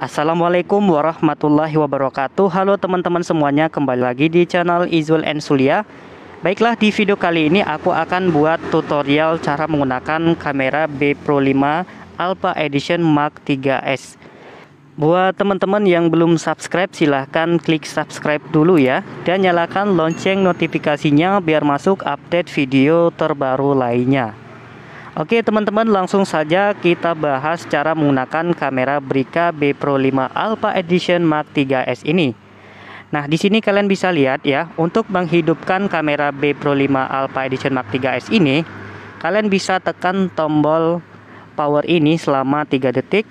Assalamualaikum warahmatullahi wabarakatuh Halo teman-teman semuanya kembali lagi di channel Izul and Sulia Baiklah di video kali ini aku akan buat tutorial cara menggunakan kamera B Pro 5 Alpha Edition Mark 3S Buat teman-teman yang belum subscribe silahkan klik subscribe dulu ya Dan nyalakan lonceng notifikasinya biar masuk update video terbaru lainnya Oke teman-teman langsung saja kita bahas cara menggunakan kamera Brica B Pro 5 Alpha Edition Mark 3S ini. Nah di sini kalian bisa lihat ya untuk menghidupkan kamera B Pro 5 Alpha Edition Mark 3S ini kalian bisa tekan tombol power ini selama 3 detik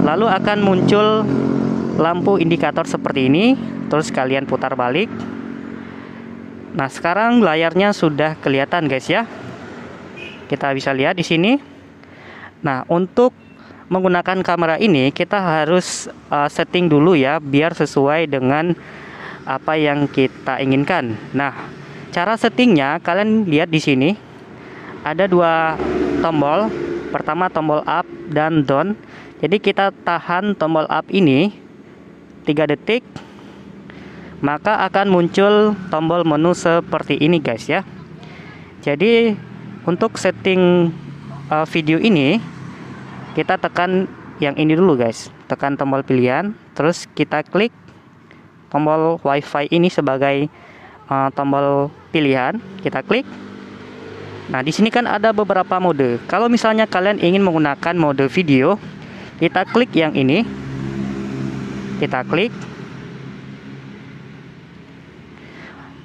lalu akan muncul lampu indikator seperti ini terus kalian putar balik Nah, sekarang layarnya sudah kelihatan guys ya. Kita bisa lihat di sini. Nah, untuk menggunakan kamera ini kita harus uh, setting dulu ya biar sesuai dengan apa yang kita inginkan. Nah, cara settingnya kalian lihat di sini. Ada dua tombol. Pertama tombol up dan down. Jadi kita tahan tombol up ini 3 detik maka akan muncul tombol menu seperti ini guys ya jadi untuk setting uh, video ini kita tekan yang ini dulu guys tekan tombol pilihan terus kita klik tombol wifi ini sebagai uh, tombol pilihan kita klik Nah, di sini kan ada beberapa mode. Kalau misalnya kalian ingin menggunakan mode video, kita klik yang ini. Kita klik.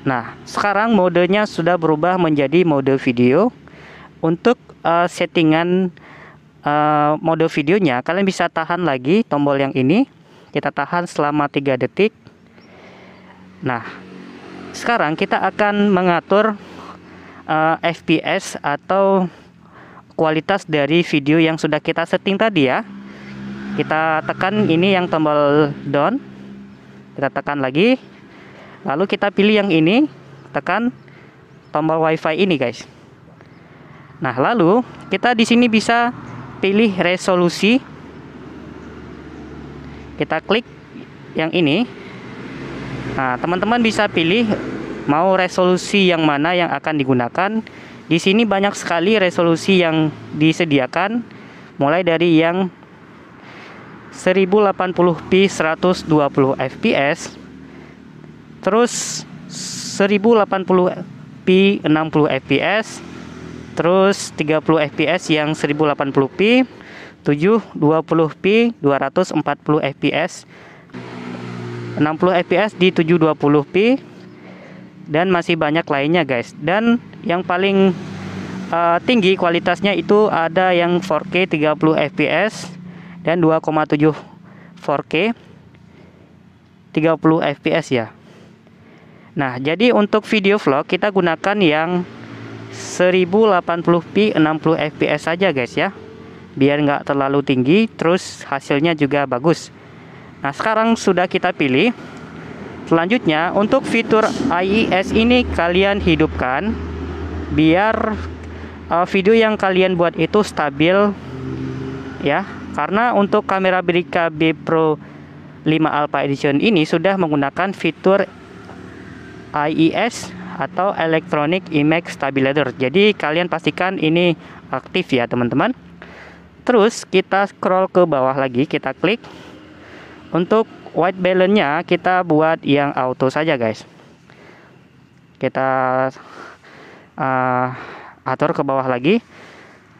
Nah, sekarang modenya sudah berubah menjadi mode video. Untuk uh, settingan uh, mode videonya, kalian bisa tahan lagi tombol yang ini. Kita tahan selama 3 detik. Nah, sekarang kita akan mengatur uh, eh, FPS atau kualitas dari video yang sudah kita setting tadi ya. Kita tekan ini yang tombol down. Kita tekan lagi lalu kita pilih yang ini tekan tombol wifi ini guys nah lalu kita di sini bisa pilih resolusi kita klik yang ini nah teman-teman bisa pilih mau resolusi yang mana yang akan digunakan di sini banyak sekali resolusi yang disediakan mulai dari yang 1080p 120 fps terus 1080p 60 fps terus 30 fps yang 1080p 720p 240 fps 60 fps di 720p dan masih banyak lainnya guys dan yang paling uh, tinggi kualitasnya itu ada yang 4K 30 fps dan 2,7 4K 30 fps ya Nah, jadi untuk video vlog kita gunakan yang 1080p 60 fps saja guys ya biar nggak terlalu tinggi terus hasilnya juga bagus nah sekarang sudah kita pilih selanjutnya untuk fitur IIS ini kalian hidupkan biar uh, video yang kalian buat itu stabil ya karena untuk kamera Leica Pro 5 Alpha Edition ini sudah menggunakan fitur IIS e atau Electronic Image Stabilizer. Jadi kalian pastikan ini aktif ya teman-teman. Terus kita scroll ke bawah lagi, kita klik. Untuk white balance-nya kita buat yang auto saja guys. Kita uh, atur ke bawah lagi.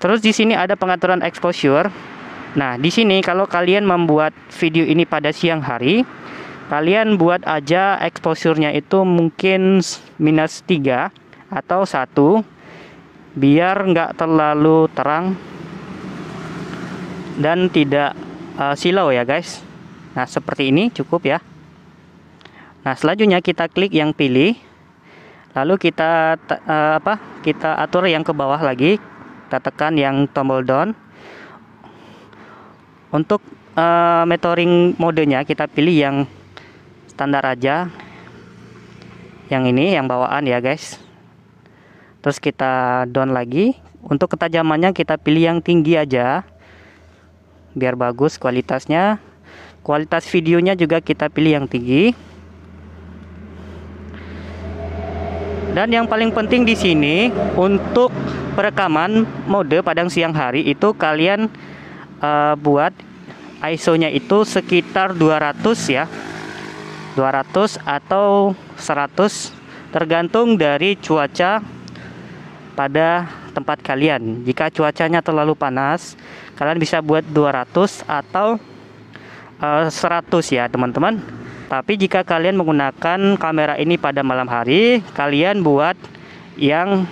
Terus di sini ada pengaturan exposure. Nah, di sini kalau kalian membuat video ini pada siang hari, kalian buat aja eksposurnya itu mungkin minus 3 atau satu biar nggak terlalu terang dan tidak uh, silau ya guys nah seperti ini cukup ya nah selanjutnya kita klik yang pilih lalu kita uh, apa kita atur yang ke bawah lagi kita tekan yang tombol down untuk uh, metering modenya kita pilih yang standar aja yang ini yang bawaan ya guys terus kita down lagi untuk ketajamannya kita pilih yang tinggi aja biar bagus kualitasnya kualitas videonya juga kita pilih yang tinggi dan yang paling penting di sini untuk perekaman mode padang siang hari itu kalian uh, buat ISO-nya itu sekitar 200 ya 200 atau 100 tergantung dari cuaca pada tempat kalian. Jika cuacanya terlalu panas, kalian bisa buat 200 atau uh, eh, 100 ya, teman-teman. Tapi jika kalian menggunakan kamera ini pada malam hari, kalian buat yang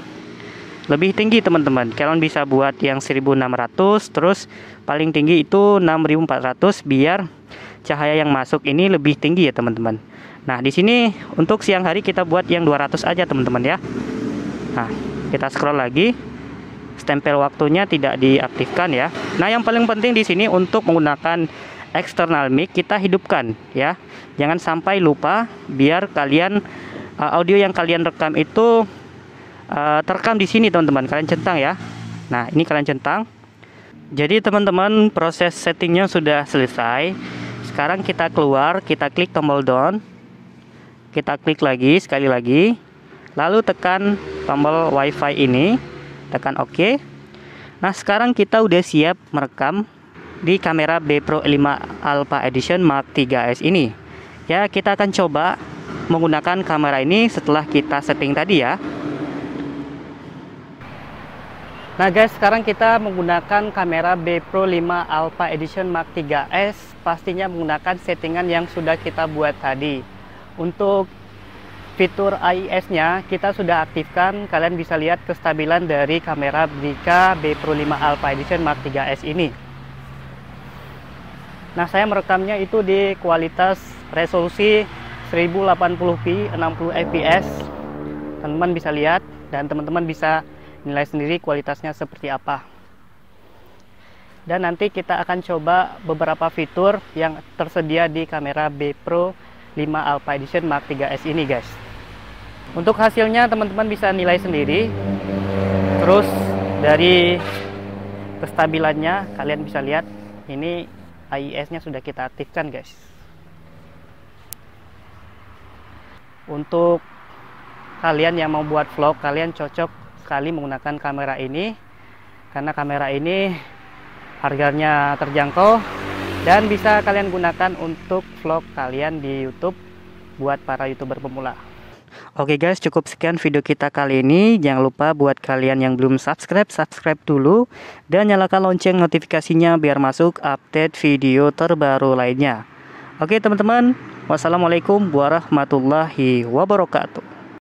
lebih tinggi, teman-teman. Kalian bisa buat yang 1600, terus paling tinggi itu 6400 biar cahaya yang masuk ini lebih tinggi ya teman-teman. Nah, di sini untuk siang hari kita buat yang 200 aja teman-teman ya. Nah, kita scroll lagi. Stempel waktunya tidak diaktifkan ya. Nah, yang paling penting di sini untuk menggunakan external mic kita hidupkan ya. Jangan sampai lupa biar kalian uh, audio yang kalian rekam itu uh, terekam di sini teman-teman. Kalian centang ya. Nah, ini kalian centang. Jadi teman-teman proses settingnya sudah selesai sekarang kita keluar kita klik tombol down kita klik lagi sekali lagi lalu tekan tombol wifi ini tekan ok nah sekarang kita udah siap merekam di kamera B Pro 5 Alpha Edition Mark 3S ini ya kita akan coba menggunakan kamera ini setelah kita setting tadi ya Nah guys, sekarang kita menggunakan kamera B Pro 5 Alpha Edition Mark 3S, pastinya menggunakan settingan yang sudah kita buat tadi. Untuk fitur AIS-nya kita sudah aktifkan, kalian bisa lihat kestabilan dari kamera Leica B Pro 5 Alpha Edition Mark 3S ini. Nah, saya merekamnya itu di kualitas resolusi 1080p 60 fps. Teman-teman bisa lihat dan teman-teman bisa nilai sendiri kualitasnya seperti apa. Dan nanti kita akan coba beberapa fitur yang tersedia di kamera B Pro 5 Alpha Edition Mark 3S ini guys. Untuk hasilnya teman-teman bisa nilai sendiri. Terus dari kestabilannya kalian bisa lihat ini AIS-nya sudah kita aktifkan guys. Untuk kalian yang mau buat vlog, kalian cocok sekali menggunakan kamera ini karena kamera ini harganya terjangkau dan bisa kalian gunakan untuk vlog kalian di YouTube buat para youtuber pemula. Oke okay guys, cukup sekian video kita kali ini. Jangan lupa buat kalian yang belum subscribe, subscribe dulu dan nyalakan lonceng notifikasinya biar masuk update video terbaru lainnya. Oke okay, teman-teman, wassalamualaikum warahmatullahi wabarakatuh.